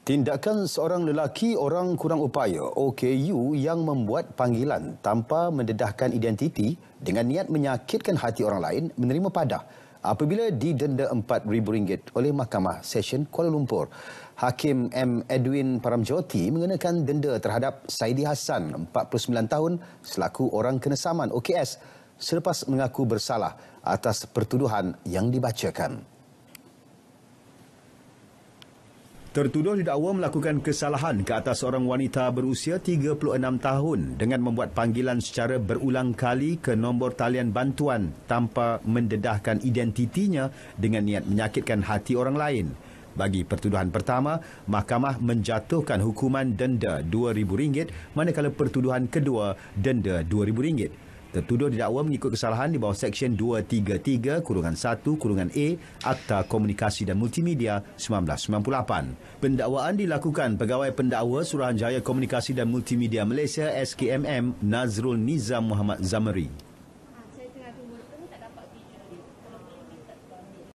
Tindakan seorang lelaki orang kurang upaya OKU yang membuat panggilan tanpa mendedahkan identiti dengan niat menyakitkan hati orang lain menerima padah apabila didenda RM4,000 oleh Mahkamah Session Kuala Lumpur. Hakim M. Edwin Paramjoti mengenakan denda terhadap Saidi Hassan, 49 tahun, selaku orang kena saman OKS selepas mengaku bersalah atas pertuduhan yang dibacakan. Tertuduh didakwa melakukan kesalahan ke atas seorang wanita berusia 36 tahun dengan membuat panggilan secara berulang kali ke nombor talian bantuan tanpa mendedahkan identitinya dengan niat menyakitkan hati orang lain. Bagi pertuduhan pertama, mahkamah menjatuhkan hukuman denda RM2,000 manakala pertuduhan kedua denda RM2,000. Tertuduh didakwa mengikut kesalahan di bawah Seksyen 233 Kurungan 1 Kurungan A Akta Komunikasi dan Multimedia 1998. Pendakwaan dilakukan pegawai pendakwa Suruhanjaya Komunikasi dan Multimedia Malaysia SKMM Nazrul Nizam Muhammad Zamri.